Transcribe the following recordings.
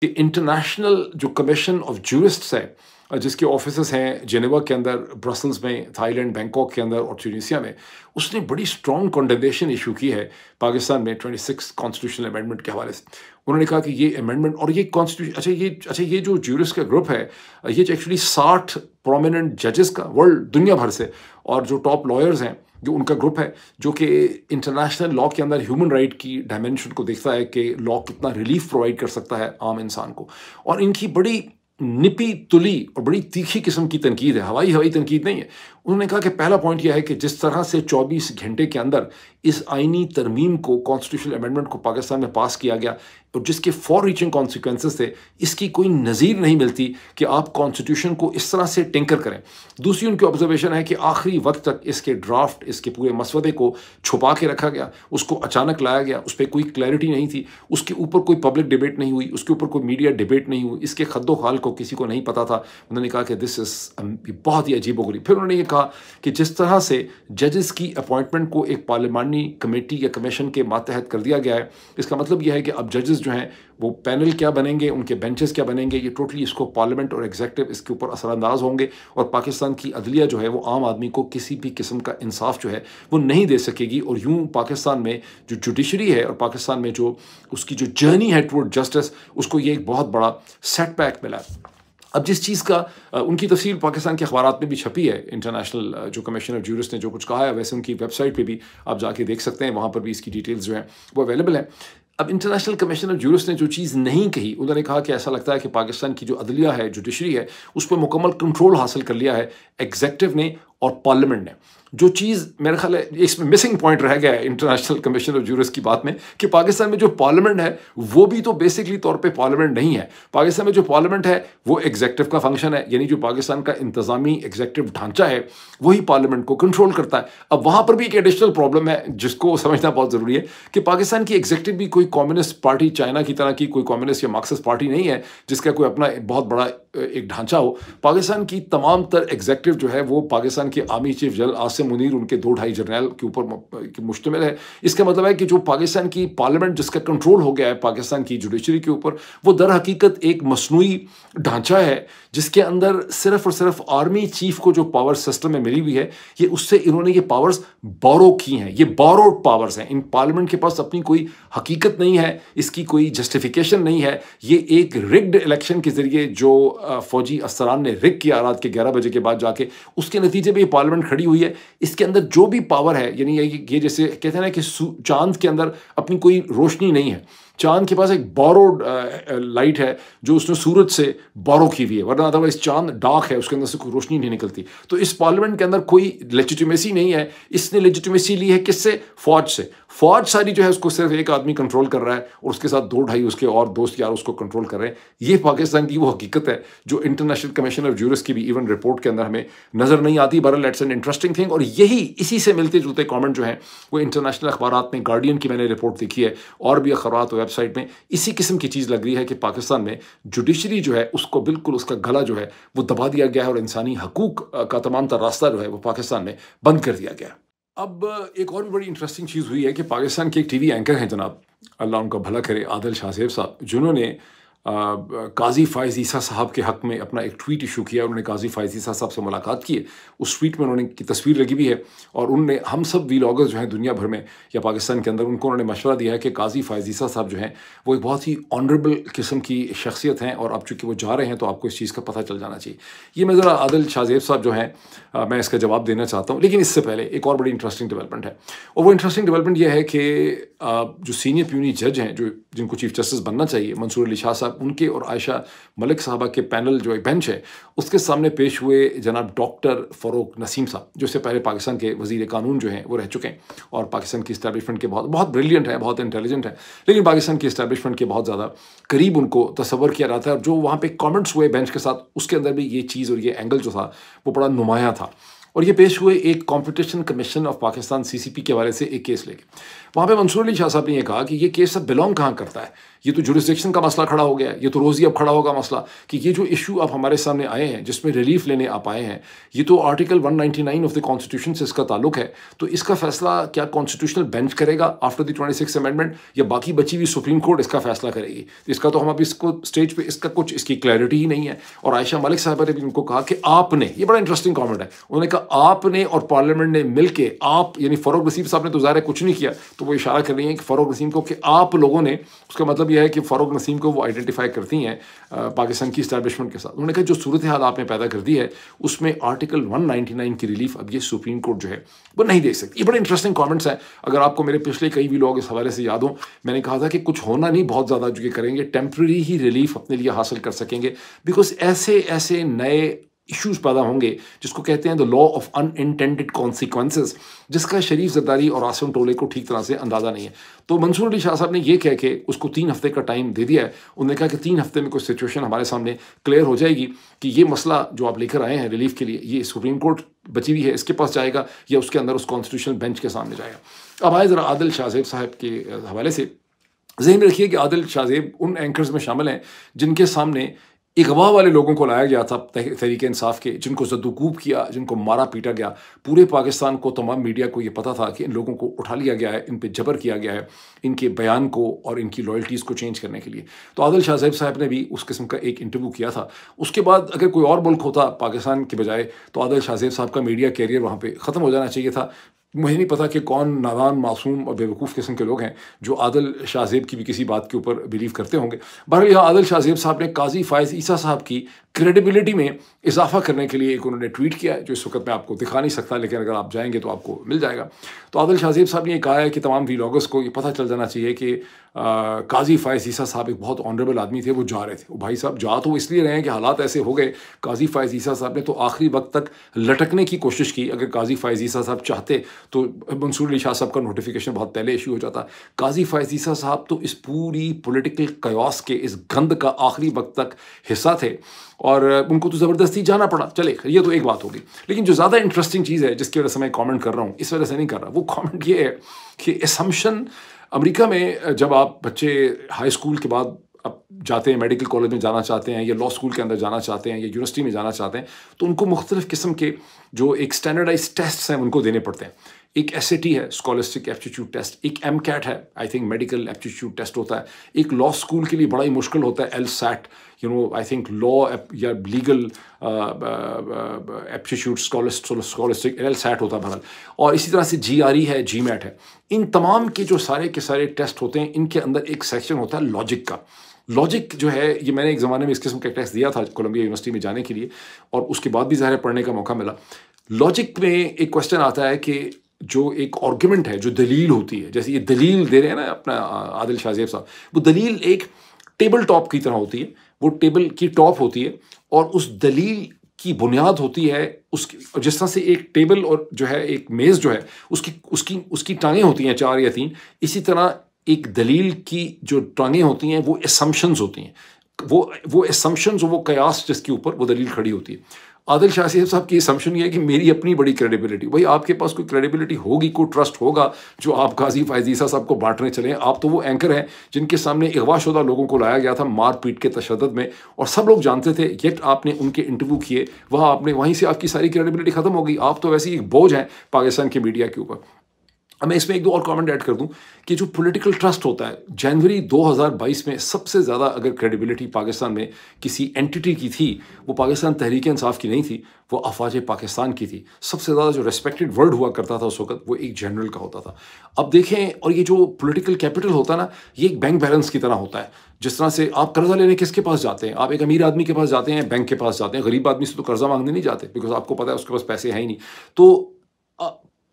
कि इंटरनेशनल जो commission of जूरिस्ट्स है जिसके ऑफिस हैं जेनेवा के अंदर ब्रसल्स में थाईलैंड बैंकॉक के अंदर और ट्यूनिसिया में उसने बड़ी स्ट्रॉन्ग कॉन्डेमनेशन इशू की है पाकिस्तान में ट्वेंटी सिक्स कॉन्स्टिट्यूशनल अमेंडमेंट के हवाले से उन्होंने कहा कि ये अमेंडमेंट और ये कॉन्स्टिट्यूशन अच्छा ये अच्छा ये जो जूरिस का ग्रुप है ये एक्चुअली तो साठ प्रोमिनेंट जजेस का वर्ल्ड दुनिया भर से और जो टॉप लॉयर्स हैं जो उनका ग्रुप है जो कि इंटरनेशनल लॉ के अंदर ह्यूमन राइट की डायमेंशन को देखता है कि लॉ कितना रिलीफ प्रोवाइड कर सकता है आम इंसान को और इनकी बड़ी निपी तुली और बड़ी तीखी किस्म की तनकीद है हवाई हवाई तनकीद नहीं है उन्होंने कहा कि पहला पॉइंट यह है कि जिस तरह से 24 घंटे के अंदर इस आइनी तरमीम को कॉन्स्टिट्यूशन अमेंडमेंट को पाकिस्तान में पास किया गया और जिसके फॉर रीचिंग कॉन्सिक्वेंसेस थे इसकी कोई नज़ीर नहीं मिलती कि आप कॉन्स्टिट्यूशन को इस तरह से टेंकर करें दूसरी उनकी ऑब्जर्वेशन है कि आखिरी वक्त तक इसके ड्राफ्ट इसके पूरे मसवदे को छुपा के रखा गया उसको अचानक लाया गया उस पर कोई क्लैरिटी नहीं थी उसके ऊपर कोई पब्लिक डिबेट नहीं हुई उसके ऊपर कोई मीडिया डिबेट नहीं हुई इसके खदो खाल को किसी को नहीं पता था उन्होंने कहा कि दिस इज़ um, बहुत ही अजीब गई फिर उन्होंने ये कहा देखा कि जिस तरह से जजेस की अपॉइंटमेंट को एक पार्लियामानी कमेटी या कमीशन के मातहत कर दिया गया है इसका मतलब यह है कि अब जजेस जो हैं वो पैनल क्या बनेंगे उनके बेंचेस क्या बनेंगे ये टोटली इसको पार्लियामेंट और एग्जेक्टिव इसके ऊपर असरानंदाज होंगे और पाकिस्तान की अदलिया जो है वो आम आदमी को किसी भी किस्म का इंसाफ जो है वो नहीं दे सकेगी और यूं पाकिस्तान में जो जुडिशरी है और पाकिस्तान में जो उसकी जो जर्नी है टूवर्ड जस्टिस उसको ये एक बहुत बड़ा सेटबैक मिला है अब जिस चीज़ का उनकी तफसील पाकिस्तान के अखबार में भी छपी है इंटरनेशनल जो कमिश्नर ऑफ जूरिस्ट ने जो कुछ कहा है वैसे उनकी वेबसाइट पर भी आप जाके देख सकते हैं वहाँ पर भी इसकी डिटेल्स जो हैं वो अवेलेबल हैं अब इंटरनेशनल कमीशन ऑफ जूरिस ने जो चीज़ नहीं कही उन्होंने कहा कि ऐसा लगता है कि पाकिस्तान की जो अदलिया है जुडिशरी है उस पर मुकम्मल कंट्रोल हासिल कर लिया है एग्जेक्टिव ने और पार्लियामेंट ने जो चीज़ मेरे ख्याल है इसमें मिसिंग पॉइंट रह गया है इंटरनेशनल कमीशन ऑफ जूरस की बात में कि पाकिस्तान में जो पार्लियामेंट है वो भी तो बेसिकली तौर पे पार्लियामेंट नहीं है पाकिस्तान में जो पार्लियामेंट है वो एग्जेक्टिव का फंक्शन है यानी जो पाकिस्तान का इंतजामी एग्जेक्टिव ढांचा है वही पार्लियामेंट को कंट्रोल करता है अब वहाँ पर भी एक एडिशनल प्रॉब्लम है जिसको समझना बहुत ज़रूरी है कि पाकिस्तान की एग्जेक्टिव भी कोई कम्युनिस्ट पार्टी चाइना की तरह की कोई कम्युनिस्ट या मार्क्सिस्ट पार्टी नहीं है जिसका कोई अपना बहुत बड़ा एक ढांचा हो पाकिस्तान की तमाम तर एग्जेक्टिव जो है वो पाकिस्तान कि army chief general Asim Munir उनके दो ढाई जनरल के ऊपर मुश्तमिल है इसका मतलब है कि जो पाकिस्तान की पार्लियामेंट जिसका कंट्रोल हो गया है पाकिस्तान की जुडिशरी के ऊपर वो दर हकीकत एक मसनू ढांचा है जिसके अंदर सिर्फ और सिर्फ आर्मी चीफ को जो पावर सिस्टम में मिली हुई है ये उससे इन्होंने ये पावर्स बोरो की हैं ये बोरोड पावर्स हैं इन पार्लियामेंट के पास अपनी कोई हकीकत नहीं है इसकी कोई जस्टिफिकेशन नहीं है ये एक रिग्ड इलेक्शन के जरिए जो फौजी अफसरान ने रिग किया रात के ग्यारह बजे के बाद जाके उसके नतीजे भी पार्लियामेंट खड़ी हुई है इसके अंदर जो भी पावर है यानी ये जैसे कहते हैं ना कि चांद के अंदर अपनी कोई रोशनी नहीं है चांद के पास एक बोरोड लाइट uh, uh, है जो उसने सूरज से बोरो की हुई है वरना अदरवाइज चांद डार्क है उसके अंदर से कोई रोशनी नहीं निकलती तो इस पार्लियामेंट के अंदर कोई लेजिटिमेसी नहीं है इसने लेजिटिमेसी ली है किससे फौज से फौज सारी जो है उसको सिर्फ एक आदमी कंट्रोल कर रहा है और उसके साथ दो ढाई उसके और दोस्त यार उसको कंट्रोल कर रहे हैं ये पाकिस्तान की वो हकीकत है जो इंटरनेशनल कमीशन ऑफ जूरिस की भी इवन रिपोर्ट के अंदर हमें नज़र नहीं आती बरल लेट्स एन इंटरेस्टिंग थिंग और यही इसी से मिलते जुलते कॉमेंट जो है वो इंटरनेशनल अखबार में गार्डियन की मैंने रिपोर्ट देखी है और भी अखबार वगैरह वेबसाइट में इसी किस्म की चीज़ लग रही है कि पाकिस्तान में जुडिशरी जो है उसको बिल्कुल उसका गला जो है वो दबा दिया गया है और इंसानी हकूक का तमाम तर रास्ता जो है वो पाकिस्तान में बंद कर दिया गया अब एक और भी बड़ी इंटरेस्टिंग चीज़ हुई है कि पाकिस्तान के एक टीवी एंकर हैं जनाब अल्लाह उनका भला करे आदिल शाह साहब जिन्होंने काजी फ़ायज़ ईसा साहब के हक़ में अपना एक ट्वीट इशू किया उन्होंने काजी फ़ायज़ ईसा साहब से मुलाकात की उस ट्वीट में उन्होंने की तस्वीर लगी भी है और उनने हम सब लॉगर्स जो हैं दुनिया भर में या पाकिस्तान के अंदर उनको उन्होंने मशवरा दिया है कि काजी फ़ायज़ ईसा साहब जो हैं वो एक बहुत ही ऑनरेबल किस्म की शख्सियत हैं और अब चूँकि वो जा रहे हैं तो आपको इस चीज़ का पता चल जाना चाहिए ये मैं ज़रा आदिल शाहजेब साहब जो हैं मैं इसका जवाब देना चाहता हूँ लेकिन इससे पहले एक और बड़ी इंटरेस्टिंग डेवलपमेंट है और वो इंटरेस्टिंग डेवलपमेंट यह है कि जो सीनियर प्यूनी जज हैं जो जिनको चीफ जस्टिस बनना चाहिए मंसूर अली शाह साहब उनके और आयशा मलिक साहबा के पैनल जो एक बेंच है उसके सामने पेश हुए जनाब डॉक्टर फरोक नसीम साहब जो से पहले पाकिस्तान के वजीर कानून जो हैं वो रह चुके हैं और पाकिस्तान की इस्टेबलिशमेंट के बहुत बहुत ब्रिलियंट है बहुत इंटेलिजेंट है लेकिन पाकिस्तान की इस्टेबलिशमेंट के बहुत ज़्यादा करीब उनको तस्वर किया जाता है और जो वहाँ पर कॉमेंट्स हुए बेंच के साथ उसके अंदर भी ये चीज़ और ये एंगल जो था वो बड़ा नुमाया था और ये पेश हुए एक competition commission of Pakistan CCP के हवाले से एक केस लेके वहाँ पे मंसूर अली शाह साहब ने यह कहा कि ये केस सब बिलोंग कहाँ करता है ये तो जुडिसडिक्शन का मसला खड़ा हो गया है ये तो रोज़ ही अब खड़ा होगा मसला कि ये जो इशू अब हमारे सामने आए हैं जिसमें रिलीफ लेने आप आए हैं ये तो आर्टिकल 199 ऑफ द कॉन्स्टिट्यूशन से इसका ताल्लुक है तो इसका फैसला क्या कॉन्स्टिट्यूशनल बेंच करेगा after the twenty six amendment या बाकी बची हुई सुप्रीम कोर्ट इसका फैसला करेगी तो इसका तो हम अभी इसको स्टेज पर इसका कुछ इसकी क्लैरिटी ही नहीं है और आयशा मलिक साहबा ने भी उनको कहा कि आपने ये बड़ा इंटरेस्टिंग कॉमेंट है उन्होंने कहा आपने और पार्लियामेंट ने के आप यानी फ़रोग नसीम साहब ने तो ज़ाहिर कुछ नहीं किया तो वो इशारा कर रही हैं कि फ़रोग नसीम को कि आप लोगों ने उसका मतलब यह है कि फ़रोग नसीम को वो आइडेंटिफाई करती हैं पाकिस्तान की इस्टेबलिशमेंट के साथ उन्होंने कहा जो सूरत हाल आपने पैदा कर दी है उसमें आर्टिकल वन नाइन की रिलीफ अब ये सुप्रीम कोर्ट जो है वो नहीं दे सकती ये बड़े इंटरेस्टिंग कॉमेंट्स हैं अगर आपको मेरे पिछले कई भी लोग इस हवाले से याद हों मैंने कहा था कि कुछ होना नहीं बहुत ज़्यादा जो कि करेंगे टेम्प्रेरी ही रिलीफ अपने लिए हासिल कर सकेंगे बिकॉज ऐसे ऐसे नए इश्यूज पैदा होंगे जिसको कहते हैं the law of unintended consequences जिसका शरीफ जरदारी और आसम टोले को ठीक तरह से अंदाज़ा नहीं है तो मंसूर अली शाह साहब ने यह कह के उसको तीन हफ्ते का टाइम दे दिया है उन्होंने कहा कि तीन हफ्ते में कोई सिचुएशन हमारे सामने क्लियर हो जाएगी कि ये मसला जो आप लेकर आए हैं रिलीफ के लिए ये सुप्रीम कोर्ट बची हुई है इसके पास जाएगा या उसके अंदर उस कॉन्स्टिट्यूशन बेंच के सामने जाएगा अब आए ज़रा आदिल शाहजेब साहब के हवाले से जहन रखिए कि आदिल शाहजेब उन एंकर्स में शामिल हैं जिनके सामने अगवा वाले लोगों को लाया गया था तहरीक इंसाफ के जिनको जदूकूब किया जिनको मारा पीटा गया पूरे पाकिस्तान को तमाम मीडिया को ये पता था कि इन लोगों को उठा लिया गया है इन पर जबर किया गया है इनके बयान को और इनकी लॉयल्टीज़ को चेंज करने के लिए तो आदिल शाह जैब साहब ने भी उस किस्म का एक इंटरव्यू किया था उसके बाद अगर कोई और मुल्क होता पाकिस्तान के बजाय तो आदिल शाह जैब साहब का मीडिया कैरियर वहाँ पर ख़त्म हो जाना चाहिए था मुझे नहीं पता कि कौन नादान मासूम और बेवकूफ़ किस्म के लोग हैं जो आदल शाहजेब की भी किसी बात के ऊपर बिलीव करते होंगे बहर यहाँ आदल शाहजेब साहब ने काजी फ़ायज़ ईसा साहब की क्रेडिबिलिटी में इजाफा करने के लिए एक उन्होंने ट्वीट किया जो इस वक्त मैं आपको दिखा नहीं सकता लेकिन अगर आप जाएंगे तो आपको मिल जाएगा तो आदिल शाहजीब साहब ने यह कहा है कि तमाम लॉगर्स को ये पता चल जाना चाहिए कि आ, काजी फ़ायज़ ईसा साहब एक बहुत ऑनरेबल आदमी थे वो जा रहे थे वो भाई साहब जा तो इसलिए रहे हैं कि हालात ऐसे हो गए काजी फ़ायज़ ईसा साहब ने तो आखिरी वक्त तक लटकने की कोशिश की अगर काजी फ़ायज़ ईसा साहब चाहते तो मंसूर अली शाह साहब का नोटिफिकेशन बहुत पहले इशू हो जाता काजी फ़ायज़ ईसा साहब तो इस पूरी पोलिटिकल कयास के इस गंद का आखिरी वक्त तक हिस्सा थे और उनको तो ज़बरदस्ती जाना पड़ा चले ये तो एक बात होगी लेकिन जो ज़्यादा इंटरेस्टिंग चीज़ है जिसकी वजह से मैं कमेंट कर रहा हूँ इस वजह से नहीं कर रहा वो कमेंट ये है कि एसम्पन अमेरिका में जब आप बच्चे हाई स्कूल के बाद अब जाते हैं मेडिकल कॉलेज में जाना चाहते हैं या लॉ स्कूल के अंदर जाना चाहते हैं या यूनिवर्सिटी में जाना चाहते हैं तो उनको मुख्तलिफ़ किस्म के जो एक स्टैंडर्डाइज टेस्ट हैं उनको देने पड़ते हैं एक एस है स्कॉलरशिप एप्टीट्यूड टेस्ट एक एम कैट है I think medical aptitude test होता है एक लॉ स्कूल के लिए बड़ा ही मुश्किल होता है L SAT you know I think law या legal aptitude scholarship L SAT होता है बहरहाल और इसी तरह से जी आर ई है जी मैट है इन तमाम के जो सारे के सारे टेस्ट होते हैं इनके अंदर एक सेक्शन होता है लॉजिक का लॉजिक जो है ये मैंने एक ज़माने में इस किस्म का टेस्ट दिया था कोलंबिया यूनिवर्सिटी में जाने के लिए और उसके बाद भी ज़ाहिर पढ़ने का मौका मिला लॉजिक में एक क्वेश्चन आता है कि जो एक आर्ग्यूमेंट है जो दलील होती है जैसे ये दलील दे रहे हैं ना अपना आदिल शाहजेब साहब वो दलील एक टेबल टॉप की तरह होती है वो टेबल की टॉप होती है और उस दलील की बुनियाद होती है उसकी जिस तरह से एक टेबल और जो है एक मेज़ जो है उसकी उसकी उसकी टांगें होती हैं चार या तीन इसी तरह एक दलील की जो टांगें होती हैं वो एसम्पन्स होती हैं वो वो एसम्पन्स वो कयास जिसके ऊपर वो दलील खड़ी होती है आदिल शाह साहब की असम्पशन ये है कि मेरी अपनी बड़ी क्रेडिबिलिटी भाई आपके पास कोई क्रेडिबिलिटी होगी कोई ट्रस्ट होगा जो आप गाजी फायजीसा साहब को बांटने चले आप तो वो एंकर हैं जिनके सामने अगवा शुदा लोगों को लाया गया था मारपीट के तशद में और सब लोग जानते थे येट आपने उनके इंटरव्यू किए वहाँ आपने वहीं से आपकी सारी क्रेडिबिलिटी ख़त्म हो गई आप तो वैसे ही एक बोझ हैं पाकिस्तान के मीडिया के ऊपर अब मैं इसमें एक दो और कमेंट ऐड कर दूं कि जो पॉलिटिकल ट्रस्ट होता है जनवरी 2022 में सबसे ज़्यादा अगर क्रेडिबिलिटी पाकिस्तान में किसी एंटिटी की थी वो पाकिस्तान तहरीक इंसाफ की नहीं थी वो अफवाज पाकिस्तान की थी सबसे ज़्यादा जो रेस्पेक्टेड वर्ड हुआ करता था उस वक्त वो एक जनरल का होता था अब देखें और ये जो पोलिटिकल कैपिटल होता है ना ये एक बैंक बैलेंस की तरह होता है जिस तरह से आप कर्जा लेने किसके पास जाते हैं आप एक अमीर आदमी के पास जाते हैं बैंक के पास जाते हैं गरीब आदमी से तो कर्जा मांगने नहीं जाते बिकॉज आपको पता है उसके पास पैसे हैं ही नहीं तो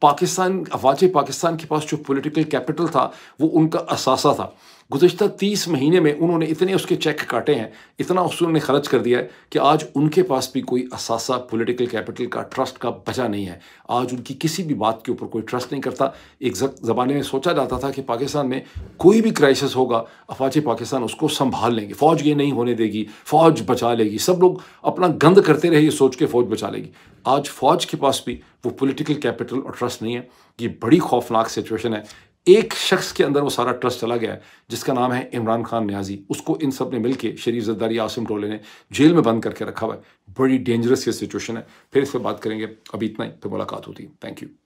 पाकिस्तान अवाज पाकिस्तान के पास जो पॉलिटिकल कैपिटल था वो उनका असासा था गुजशत तीस महीने में उन्होंने इतने उसके चेक काटे हैं इतना उन्होंने खर्च कर दिया है कि आज उनके पास भी कोई असासा पॉलिटिकल कैपिटल का ट्रस्ट का बचा नहीं है आज उनकी किसी भी बात के ऊपर कोई ट्रस्ट नहीं करता एक ज़माने में सोचा जाता था कि पाकिस्तान में कोई भी क्राइसिस होगा अफवाज पाकिस्तान उसको संभाल लेंगे फ़ौज ये नहीं होने देगी फ़ौज बचा लेगी सब लोग अपना गंद करते रहे ये सोच के फ़ौज बचा लेगी आज फ़ौज के पास भी वो पोलिटिकल कैपिटल और ट्रस्ट नहीं है ये बड़ी खौफनाक सिचुएशन है एक शख्स के अंदर वो सारा ट्रस्ट चला गया जिसका नाम है इमरान खान न्याजी उसको इन सब ने मिलकर शरीफ जद्दारी आसिम टोले ने जेल में बंद करके रखा हुआ है बड़ी डेंजरस ये सिचुएशन है फिर इस पर बात करेंगे अभी इतना ही फिर तो मुलाकात होती है थैंक यू